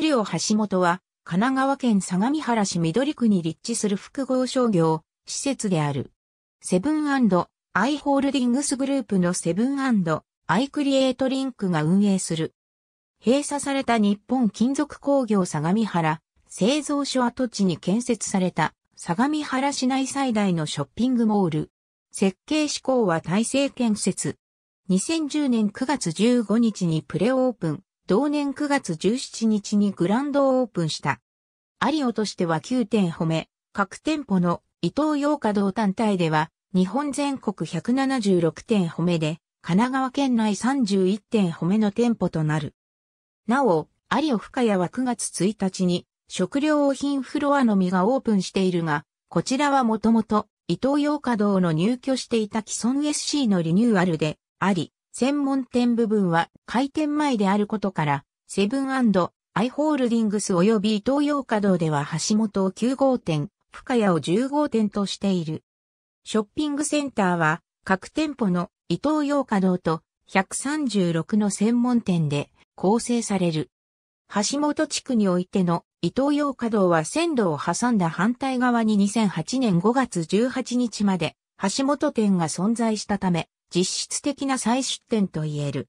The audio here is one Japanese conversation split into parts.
リオ橋本は、神奈川県相模原市緑区に立地する複合商業、施設である。セブンアイ・ホールディングスグループのセブンアイ・クリエイトリンクが運営する。閉鎖された日本金属工業相模原製造所跡地に建設された相模原市内最大のショッピングモール。設計志向は大成建設。2010年9月15日にプレオープン。同年9月17日にグランドをオープンした。アリオとしては9点褒め、各店舗の伊東洋華堂単体では、日本全国176点褒めで、神奈川県内31点褒めの店舗となる。なお、アリオ深谷は9月1日に、食料品フロアのみがオープンしているが、こちらはもともと、伊東洋華堂の入居していた既存 SC のリニューアルで、あり、専門店部分は開店前であることから、セブンアイホールディングス及び東洋華堂では橋本を9号店、深谷を10号店としている。ショッピングセンターは各店舗の伊東洋華堂と136の専門店で構成される。橋本地区においての伊東洋華堂は線路を挟んだ反対側に2008年5月18日まで橋本店が存在したため、実質的な再出店と言える。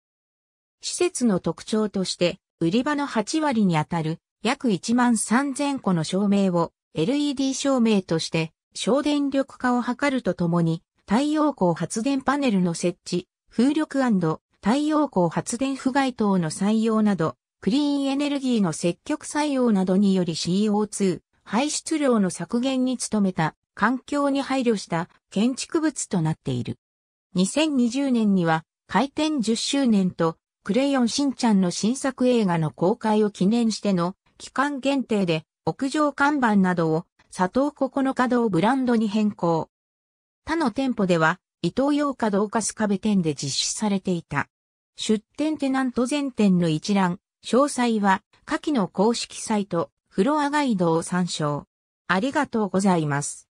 施設の特徴として、売り場の8割にあたる約1万3000個の照明を LED 照明として省電力化を図るとともに太陽光発電パネルの設置、風力太陽光発電不該等の採用などクリーンエネルギーの積極採用などにより CO2 排出量の削減に努めた環境に配慮した建築物となっている。2020年には開店10周年とクレヨンしんちゃんの新作映画の公開を記念しての期間限定で屋上看板などを佐藤9日堂ブランドに変更。他の店舗では伊東洋華堂春日部店で実施されていた。出店テナント全店の一覧、詳細は下記の公式サイトフロアガイドを参照。ありがとうございます。